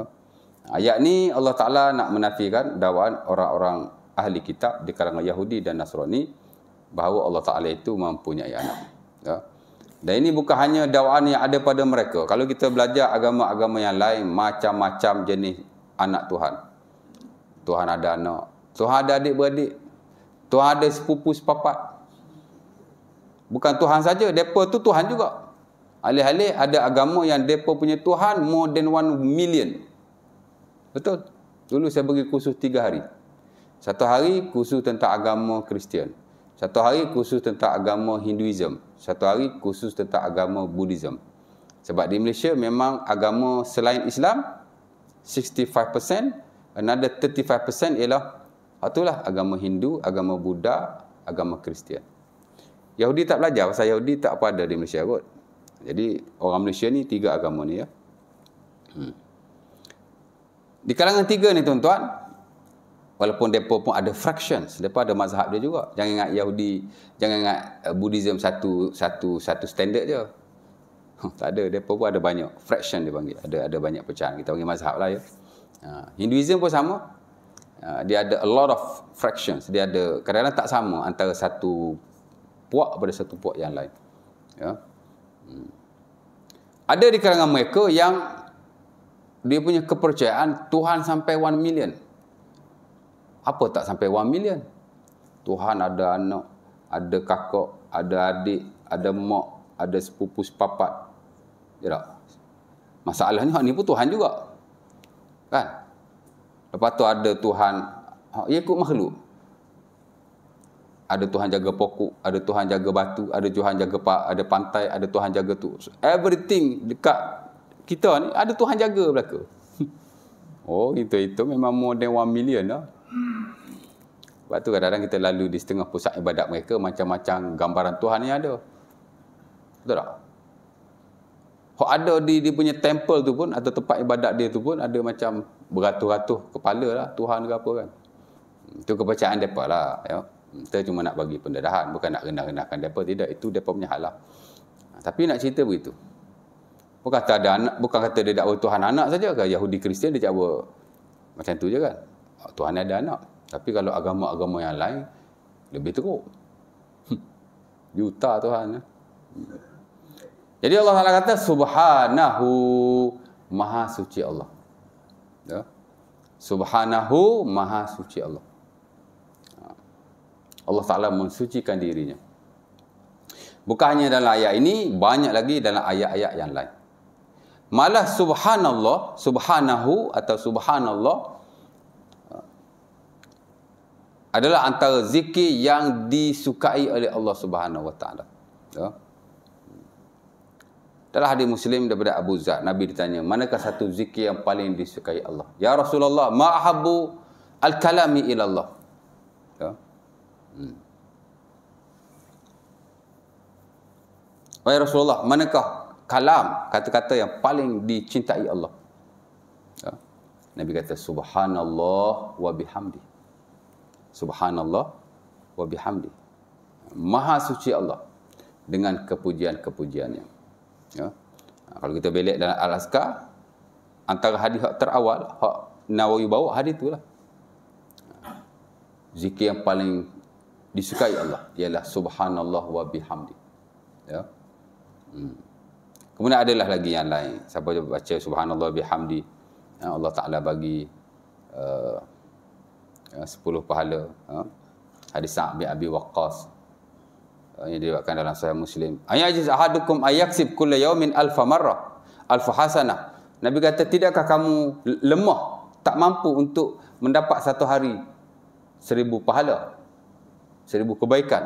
Ayat ni Allah Ta'ala nak menafikan dakwaan orang-orang ahli kitab di kalangan Yahudi dan Nasrani bahawa Allah Ta'ala itu mempunyai anak. Ya. Dan ini bukan hanya dakwaan yang ada pada mereka. Kalau kita belajar agama-agama yang lain, macam-macam jenis anak Tuhan. Tuhan ada anak. Tuhan ada adik-beradik. Tuhan ada sepupu sepapat. Bukan Tuhan saja, mereka tu Tuhan juga. Alih-alih ada agama yang mereka punya Tuhan more than one million. Betul? Dulu saya bagi kursus tiga hari. Satu hari khusus tentang agama Kristian. Satu hari khusus tentang agama Hinduism. Satu hari khusus tentang agama Buddhism. Sebab di Malaysia memang agama selain Islam 65%, another 35% ialah itulah agama Hindu, agama Buddha, agama Kristian. Yahudi tak belajar pasal Yahudi tak apa ada di Malaysia kot. Jadi orang Malaysia ni tiga agama ni ya. Hmm. Di kalangan tiga ni tuan-tuan, Walaupun mereka pun ada fractions, mereka ada mazhab dia juga. Jangan ingat Yahudi, jangan ingat uh, Buddhism satu satu satu standard je. Huh, tak ada, mereka pun ada banyak fraction dia panggil. Ada ada banyak pecahan, kita panggil mazhab lah ya. Uh, Hinduism pun sama. Uh, dia ada a lot of fractions. Dia ada kadang-kadang tak sama antara satu puak pada satu puak yang lain. Ya. Yeah. Hmm. Ada di kalangan mereka yang dia punya kepercayaan Tuhan sampai 1 million apa tak sampai 1 million? Tuhan ada anak, ada kakak, ada adik, ada mak, ada sepupu sepapat. Ya tak? Masalahnya hak ni pun Tuhan juga. Kan? Lepas tu ada Tuhan hak ikut makhluk. Ada Tuhan jaga pokok, ada Tuhan jaga batu, ada Tuhan jaga pak, ada pantai, ada Tuhan jaga tu. So, everything dekat kita ni ada Tuhan jaga belaka. Oh, itu itu memang more than 1 million lah. Sebab tu kadang-kadang kita lalu di setengah pusat ibadat mereka, macam-macam gambaran Tuhan yang ada. Betul tak? Kalau ada di dia punya temple tu pun, atau tempat ibadat dia tu pun, ada macam beratus-ratus kepala lah, Tuhan ke apa kan. Itu kepercayaan mereka lah. Ya. Kita cuma nak bagi pendedahan, bukan nak rendah-rendahkan mereka. Tidak, itu mereka punya hal lah. Tapi nak cerita begitu. Bukan kata ada anak, bukan kata dia dakwa Tuhan anak saja ke Yahudi Kristian dia cakap macam tu je kan. Ah, Tuhan ada anak. Tapi kalau agama-agama yang lain, lebih teruk. Hmm. Juta Tuhan. Jadi Allah Ta'ala kata, Subhanahu Maha Suci Allah. Ya? Subhanahu Maha Suci Allah. Ha. Allah Ta'ala mensucikan dirinya. Bukan hanya dalam ayat ini, banyak lagi dalam ayat-ayat yang lain. Malah subhanallah, subhanahu atau subhanallah, adalah antara zikir yang disukai oleh Allah Subhanahu Wa Taala. Ya. Dalam hadis Muslim daripada Abu Zaid Nabi ditanya, "Manakah satu zikir yang paling disukai Allah?" Ya Rasulullah, "Ma ahabbu al-kalami ila Allah." Ya. Hmm. Wahai Rasulullah, manakah kalam, kata-kata yang paling dicintai Allah? Ya. Nabi kata, "Subhanallah wa bihamdi. Subhanallah wa bihamdi. Maha suci Allah dengan kepujian-kepujiannya. Ya. Ha, kalau kita belik dalam Al-Azkar, antara hadis hak terawal, hak Nawawi bawa hadis itulah. Zikir yang paling disukai Allah ialah Subhanallah wa bihamdi. Ya. Hmm. Kemudian adalah lagi yang lain. Siapa baca Subhanallah wa bihamdi, ya, Allah Ta'ala bagi uh, Ya, sepuluh pahala ha? hadis Sa'ab bin Abi Waqqas ini ha, diriwayatkan dalam Sahih Muslim ayajiz ahadukum ayaksib kulla yawmin alfa marrah alfa hasanah Nabi kata tidakkah kamu lemah tak mampu untuk mendapat satu hari seribu pahala seribu kebaikan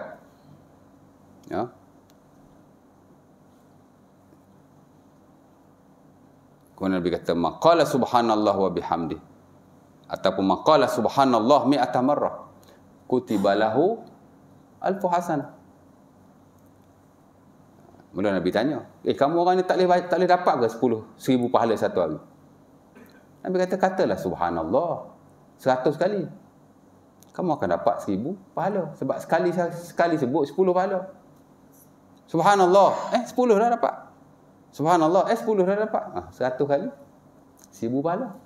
ya Kemudian Nabi kata, Maqala subhanallah wa bihamdih ataupun maqala subhanallah mi'ata marrah kutibalahu alfu hasanah Mula Nabi tanya, eh kamu orang ni tak boleh, tak boleh dapat ke 10 ribu pahala satu hari? Nabi kata, katalah subhanallah, 100 kali. Kamu akan dapat 1000 pahala. Sebab sekali sekali sebut 10 pahala. Subhanallah, eh 10 dah dapat. Subhanallah, eh 10 dah dapat. Ah, 100 kali, 1000 pahala.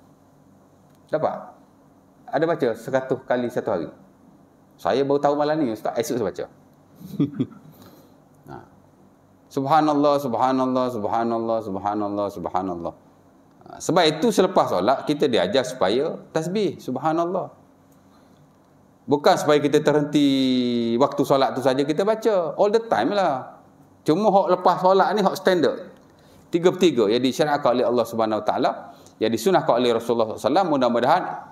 Dapat? ada baca 100 kali satu hari. Saya baru tahu malam ni ustaz esok saya baca. Ha. subhanallah subhanallah subhanallah subhanallah subhanallah. Ha, sebab itu selepas solat kita diajar supaya tasbih subhanallah. Bukan supaya kita terhenti waktu solat tu saja kita baca all the time lah. Cuma hok lepas solat ni hok standard. Tiga-tiga yang disyariatkan oleh Allah Subhanahu Wa Taala, yang disunahkan oleh Rasulullah SAW mudah-mudahan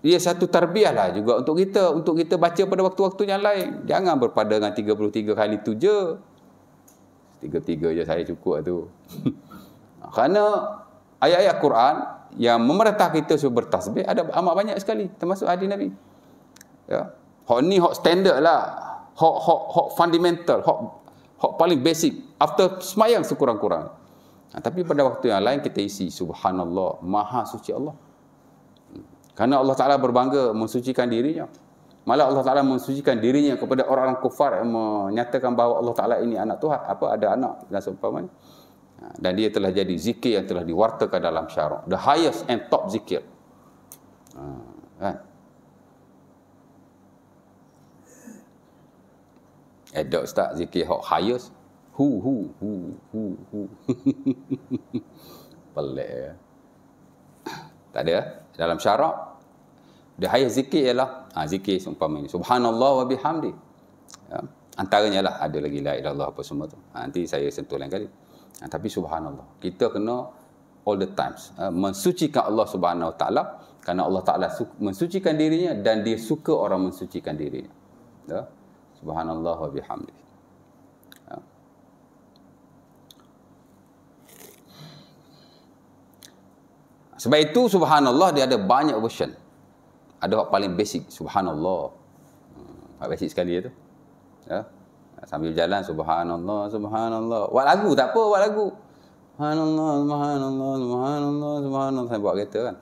ia satu tarbiah lah juga untuk kita untuk kita baca pada waktu-waktu yang lain jangan berpada dengan 33 kali tu je tiga-tiga je saya cukup lah tu kerana ayat-ayat Quran yang memerintah kita supaya bertasbih ada amat banyak sekali termasuk hadis Nabi ya hak ni hok standard lah hak-hak hok fundamental hak hok paling basic after semayang sekurang-kurang ha, tapi pada waktu yang lain kita isi subhanallah maha suci Allah Karena Allah Ta'ala berbangga mensucikan dirinya. Malah Allah Ta'ala mensucikan dirinya kepada orang-orang kufar yang menyatakan bahawa Allah Ta'ala ini anak Tuhan. Apa? Ada anak dan seumpamanya. Ha, dan dia telah jadi zikir yang telah diwartakan dalam syarak. The highest and top zikir. Ha, kan? Adok start zikir hok highest. Hu hu hu hu hu. Pelik. Ya. Tak ada. Ya? Dalam syarak, dia hanya zikir ialah ha, zikir seumpama ini. Subhanallah wa bihamdi. Ya. Antaranya lah ada lagi la Allah apa semua tu. Ha, nanti saya sentuh lain kali. Ha, tapi subhanallah. Kita kena all the times ha, mensucikan Allah Subhanahu taala kerana Allah taala su- mensucikan dirinya dan dia suka orang mensucikan dirinya. Ya. Subhanallah wa bihamdi. Ya. Sebab itu subhanallah dia ada banyak version ada hak paling basic subhanallah hak hmm, basic sekali tu ya sambil jalan subhanallah subhanallah buat lagu tak apa buat lagu subhanallah subhanallah subhanallah subhanallah sambil buat kereta kan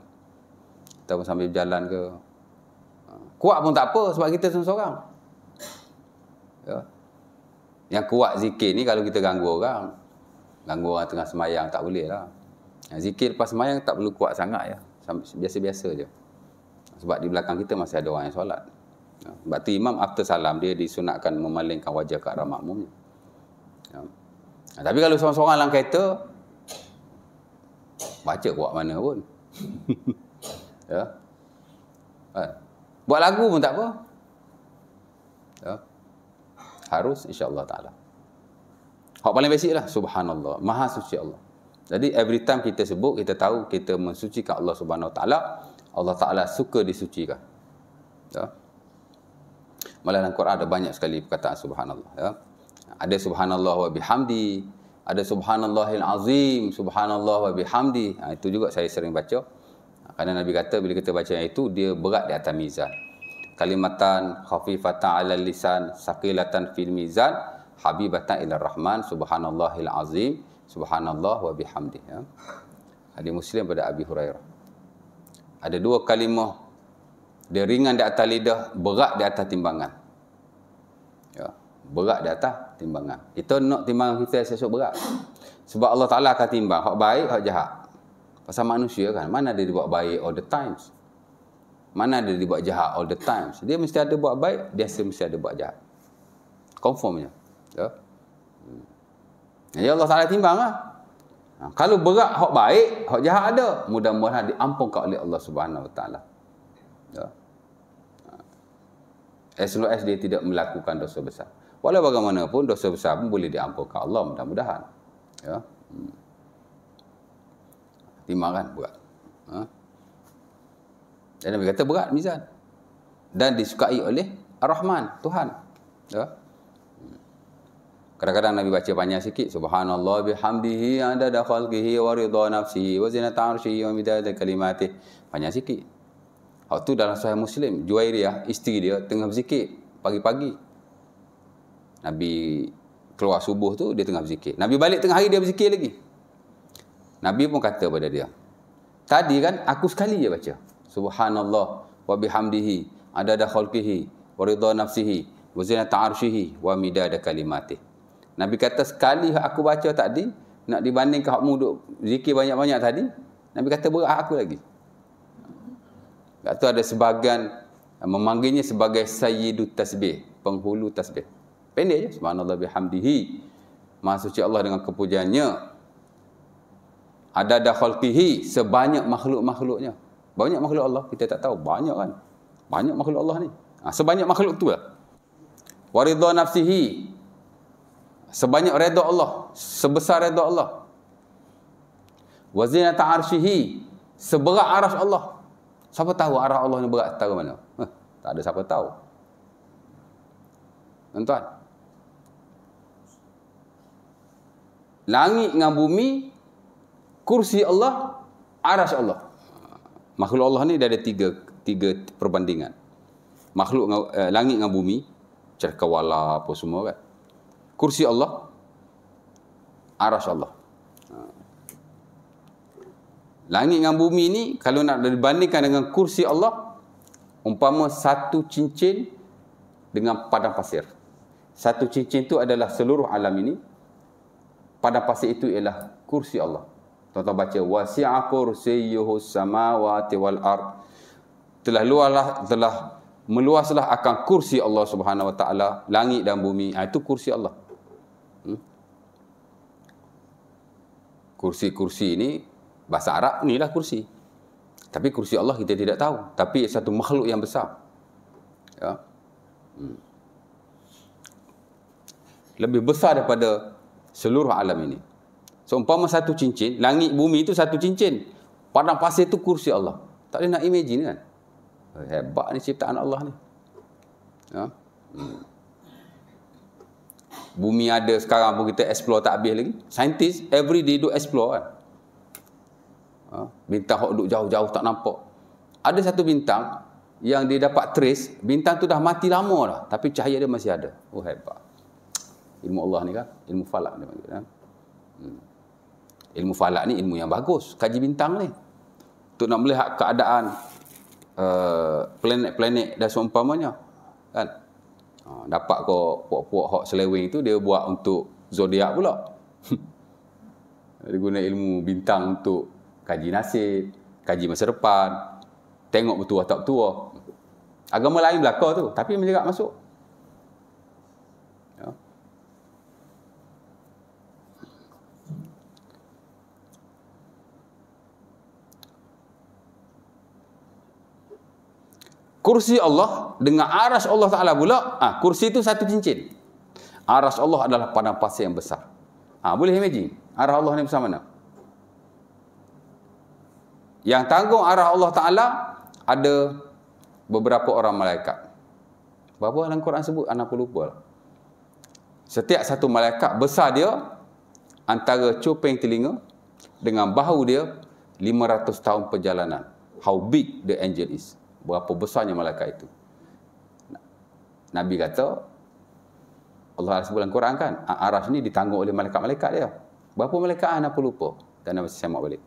ataupun sambil jalan ke kuat pun tak apa sebab kita seorang-seorang ya yang kuat zikir ni kalau kita ganggu orang ganggu orang tengah semayang tak boleh lah zikir lepas semayang tak perlu kuat sangat ya biasa-biasa je sebab di belakang kita masih ada orang yang solat. Ya, sebab tu imam after salam dia disunatkan memalingkan wajah ke arah makmum. Ya. Tapi kalau seorang-seorang dalam kereta baca buat mana pun. ya. Ha. Buat lagu pun tak apa. Ya. Harus insya-Allah taala. Hak paling basic lah subhanallah, maha suci Allah. Jadi every time kita sebut kita tahu kita mensucikan Allah Subhanahu Wa Taala Allah Ta'ala suka disucikan. Ya. Malah dalam Quran ada banyak sekali perkataan subhanallah. Ya. Ada subhanallah wa bihamdi. Ada subhanallahil azim. Subhanallah wa bihamdi. Ha, itu juga saya sering baca. Ha, kerana Nabi kata bila kita baca yang itu, dia berat di atas mizan. Kalimatan khafifatan ala lisan sakilatan fil mizan. Habibatan ila rahman subhanallahil azim. Subhanallah wa bihamdi. Ya. Hadis Muslim pada Abi Hurairah ada dua kalimah dia ringan di atas lidah berat di atas timbangan ya berat di atas timbangan itu nak timbangan kita sesuatu berat sebab Allah Taala akan timbang hak baik hak jahat pasal manusia kan mana dia dibuat baik all the times mana dia dibuat jahat all the times dia mesti ada buat baik dia mesti ada buat jahat confirmnya ya jadi hmm. ya, Allah Taala timbanglah Ha, kalau berat hak baik, hak jahat ada, mudah-mudahan diampunkan oleh Allah Subhanahu Wa Taala. Ya. Ha. As long as dia tidak melakukan dosa besar. Walau bagaimanapun dosa besar pun boleh diampunkan Allah mudah-mudahan. Ya. Hmm. Timbangan berat. Ha? Dan Nabi kata berat mizan. Dan disukai oleh Ar-Rahman, Tuhan. Ya. Kadang-kadang Nabi baca banyak sikit. Subhanallah bihamdihi anda dakhal kihi wa ridha nafsi wa zinata arshihi wa midad kalimati. Banyak sikit. Waktu dalam suhai Muslim, Juwairiyah, isteri dia tengah berzikir pagi-pagi. Nabi keluar subuh tu, dia tengah berzikir. Nabi balik tengah hari, dia berzikir lagi. Nabi pun kata pada dia, Tadi kan aku sekali je baca. Subhanallah wa bihamdihi adada khalqihi wa ridha nafsihi wa zinata arshihi wa midada kalimatih. Nabi kata sekali aku baca tadi nak dibandingkan hakmu duduk zikir banyak-banyak tadi Nabi kata berat aku lagi. Itu ada sebagian eh, memanggilnya sebagai sayyidu tasbih, penghulu tasbih. Pendek je subhanallah bihamdihi. Maha suci Allah dengan kepujiannya. Ada ada khalqihi sebanyak makhluk-makhluknya. Banyak makhluk Allah kita tak tahu banyak kan. Banyak makhluk Allah ni. Ha, sebanyak makhluk tu lah. Waridha nafsihi sebanyak redha Allah, sebesar redha Allah. Wazinata arsyhi, seberat arasy Allah. Siapa tahu arah Allah ni berat tahu mana? Huh, tak ada siapa tahu. Tuan-tuan. Langit dengan bumi, kursi Allah, arasy Allah. Makhluk Allah ni dia ada tiga tiga perbandingan. Makhluk eh, langit dengan bumi, cerkawala apa semua kan kursi Allah arah Allah ha. langit dengan bumi ni kalau nak dibandingkan dengan kursi Allah umpama satu cincin dengan padang pasir satu cincin tu adalah seluruh alam ini padang pasir itu ialah kursi Allah tuan-tuan baca wasi'a kursiyuhu samawati wal ard telah luaslah, telah meluaslah akan kursi Allah Subhanahu wa taala langit dan bumi ha, itu kursi Allah Kursi-kursi ini bahasa Arab inilah kursi. Tapi kursi Allah kita tidak tahu. Tapi satu makhluk yang besar. Ya. Hmm. Lebih besar daripada seluruh alam ini. Seumpama so, satu cincin, langit bumi itu satu cincin. Padang pasir itu kursi Allah. Tak boleh nak imagine kan? Hebat ni ciptaan Allah ni. Ya. Hmm. Bumi ada sekarang pun kita explore tak habis lagi. Saintis every day duk explore kan. Ha? Bintang hok duk jauh-jauh tak nampak. Ada satu bintang yang dia dapat trace, bintang tu dah mati lama dah, tapi cahaya dia masih ada. Oh hebat. Ilmu Allah ni kan, ilmu falak dia panggil kan. Hmm. Ilmu falak ni ilmu yang bagus, kaji bintang ni. Untuk nak melihat keadaan uh, planet-planet dan seumpamanya. Kan? Ha, dapat kau puak-puak hak selewing itu dia buat untuk zodiak pula. dia guna ilmu bintang untuk kaji nasib, kaji masa depan, tengok bertuah tak betul? Agama lain belaka tu, tapi menjerat masuk. kursi Allah dengan aras Allah Taala pula, ah ha, kursi itu satu cincin. Aras Allah adalah padang pasir yang besar. Ah ha, boleh imagine? Arah Allah ni besar mana? Yang tanggung arah Allah Taala ada beberapa orang malaikat. Berapa dalam Quran sebut? Anak ah, pun lupa. Lah. Setiap satu malaikat besar dia antara cupeng telinga dengan bahu dia 500 tahun perjalanan. How big the angel is berapa besarnya malaikat itu. Nabi kata, Allah sebut dalam Quran kan, Araf ni ditanggung oleh malaikat-malaikat dia. Berapa malaikat anak pun lupa. Dan Nabi semak balik.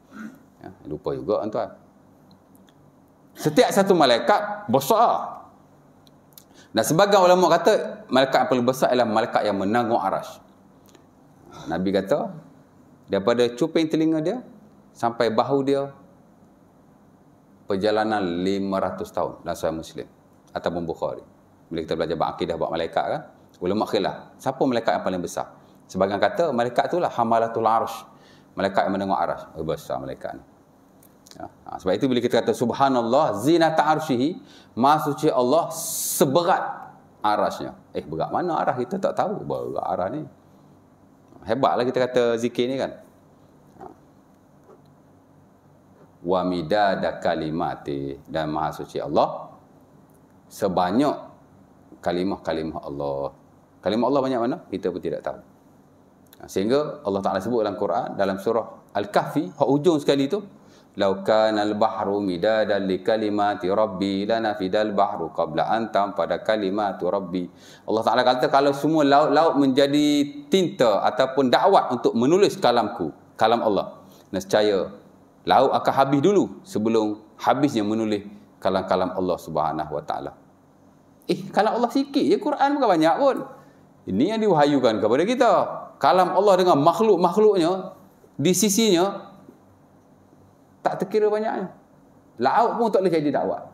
Ya, lupa juga tuan-tuan. Setiap satu malaikat besar. Dan sebagian ulama kata, malaikat yang paling besar ialah malaikat yang menanggung aras. Nabi kata, daripada cuping telinga dia, sampai bahu dia, perjalanan 500 tahun dalam sahih Muslim ataupun Bukhari. Bila kita belajar bab akidah bab malaikat kan, ulama khilaf. Siapa malaikat yang paling besar? Sebagian kata malaikat itulah hamalatul arsy. Malaikat yang menengok arasy. Oh, besar malaikat ni. Ya. Ha, sebab itu bila kita kata subhanallah zinata arsyhi, maha suci Allah seberat arasnya. Eh berat mana arah kita tak tahu. Berat arah ni. Hebatlah kita kata zikir ni kan. wa midada kalimati dan maha suci Allah sebanyak kalimah-kalimah Allah. Kalimah Allah banyak mana? Kita pun tidak tahu. Ha, sehingga Allah Taala sebut dalam Quran dalam surah Al-Kahfi hujung sekali tu al bahru midada li kalimati rabbi lanafidal bahru qabla antam pada kalimatu rabbi Allah Taala kata kalau semua laut-laut menjadi tinta ataupun dakwat untuk menulis kalamku kalam Allah nescaya lauk akan habis dulu sebelum habisnya menulis kalam-kalam Allah Subhanahu Wa Taala. Eh, kalau Allah sikit je Quran bukan banyak pun. Ini yang diwahyukan kepada kita. Kalam Allah dengan makhluk-makhluknya di sisinya tak terkira banyaknya. Lauk pun tak boleh jadi dakwah.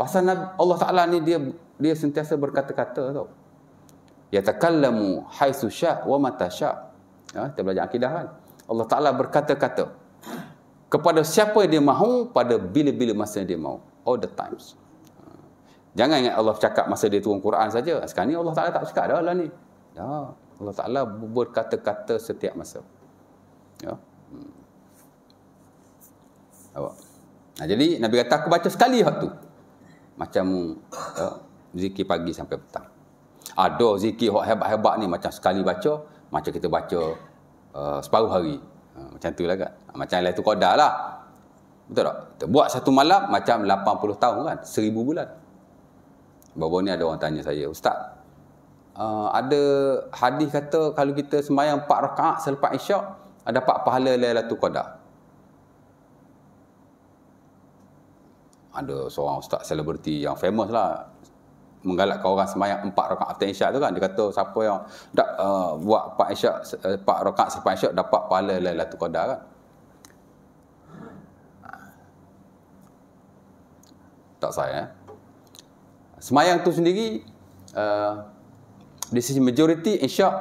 Pasal Allah Taala ni dia dia sentiasa berkata-kata tau. Ya takallamu haitsu syaa wa mata syaa. Ya, ha, kita belajar akidah kan. Allah Taala berkata-kata kepada siapa dia mahu pada bila-bila masa dia mahu all the times jangan ingat Allah cakap masa dia turun Quran saja sekarang ni Allah Taala tak cakap dah lah ni dah Allah Taala berkata-kata setiap masa ya hmm. nah, jadi Nabi kata aku baca sekali waktu macam ya, zikir pagi sampai petang ada zikir hebat-hebat ni macam sekali baca macam kita baca uh, separuh hari macam tu lah kan. Macam lah tu kodar lah. Betul tak? Kita buat satu malam macam 80 tahun kan. 1000 bulan. Baru-baru ni ada orang tanya saya, Ustaz, uh, ada hadis kata kalau kita semayang 4 rakaat selepas isyak, pak pahala Lailatul Qadar. Ada seorang ustaz selebriti yang famous lah menggalakkan orang semayang empat rakaat after isyak tu kan dia kata siapa yang da, uh, eh, buat empat isyak eh, empat rakaat selepas isyak dapat pahala lailatul qadar kan tak saya eh? semayang tu sendiri uh, di sisi majoriti isyak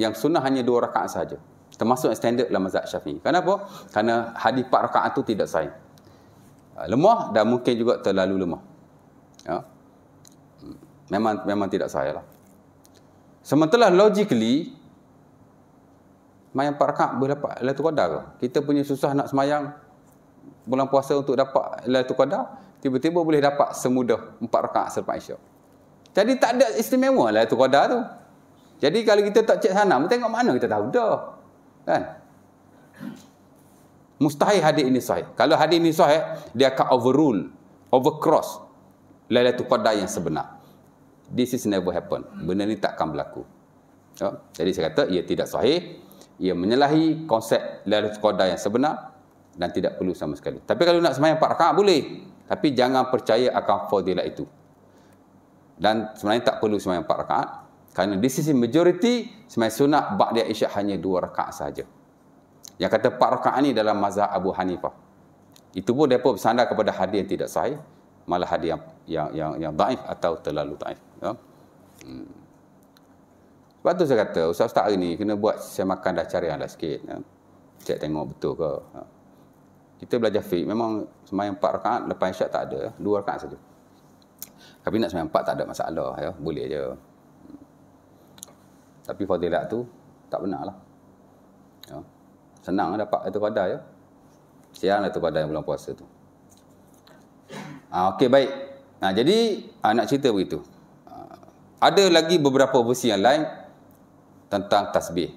yang sunnah hanya dua rakaat saja termasuk standard dalam mazhab syafi'i kenapa kerana hadis empat rakaat tu tidak sahih uh, lemah dan mungkin juga terlalu lemah ya uh memang memang tidak saya lah. Sementara logically semayang empat rakaat boleh dapat Lailatul Qadar ke? Kita punya susah nak semayang bulan puasa untuk dapat Lailatul Qadar, tiba-tiba boleh dapat semudah empat rakaat selepas Isyak. Jadi tak ada istimewa Lailatul Qadar tu. Jadi kalau kita tak cek sana, kita tengok mana kita tahu dah. Kan? Mustahil hadis ini sahih. Kalau hadis ini sahih, dia akan overrule, overcross Lailatul Qadar yang sebenar this is never happen. Benda ni tak akan berlaku. Ya? Jadi saya kata ia tidak sahih. Ia menyalahi konsep lalu qada yang sebenar dan tidak perlu sama sekali. Tapi kalau nak sembahyang Pak rakaat boleh. Tapi jangan percaya akan fadilah itu. Dan sebenarnya tak perlu sembahyang empat rakaat. Kerana di sisi majoriti, sembahyang sunat Ba'diyah Isyak hanya dua rakaat sahaja. Yang kata Pak rakaat ni dalam mazhab Abu Hanifah. Itu pun mereka bersandar kepada hadis yang tidak sahih malah hadis yang yang yang, yang daif atau terlalu daif ya hmm. sebab saya kata usah ustaz hari ni kena buat saya makan dah cari lah sikit ya. cek tengok betul ke ya. kita belajar fiqh memang semayang empat rakaat lepas isyak tak ada 2 rakaat saja tapi nak semayang 4 tak ada masalah ya boleh je tapi fadilat tu tak benar lah. Ya. Senang lah dapat itu pada ya. Sianlah itu pada yang bulan puasa tu. Ha, Okey, baik. Ha, jadi, ha, nak cerita begitu. Ha, ada lagi beberapa versi yang lain tentang tasbih.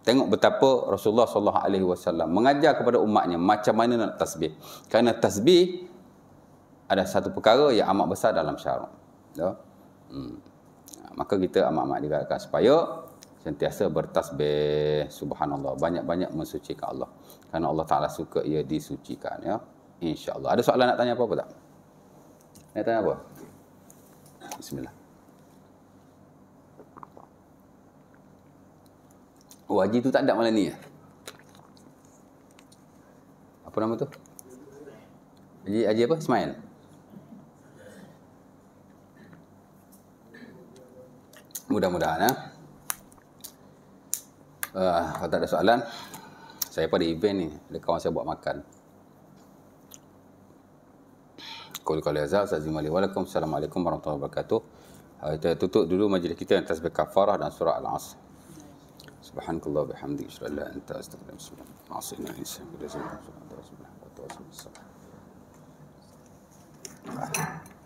Tengok betapa Rasulullah SAW mengajar kepada umatnya macam mana nak tasbih. Kerana tasbih ada satu perkara yang amat besar dalam syarat. Ya? Hmm. Maka kita amat-amat dikatakan supaya sentiasa bertasbih subhanallah banyak-banyak mensucikan Allah kerana Allah Taala suka ia disucikan ya insyaallah ada soalan nak tanya apa-apa tak nak tanya apa? Bismillah. Oh, haji tu tak ada malam ni ya? Apa nama tu? Haji, haji apa? Ismail? Mudah-mudahan, ya. Uh, kalau tak ada soalan, saya pada event ni, ada kawan saya buat makan. Kuala Kuala Azhar. Assalamualaikum warahmatullahi wabarakatuh. Ah, kita tutup dulu majlis kita yang tasbih kafarah dan surah Al-Asr. Subhanallah, bihamdi insyaallah anta astaghfiruka wa atubu ilaik. Ma'asina insa billahi wa bihamdihi wa tawassalna wa ah. tawassalna. Thank you.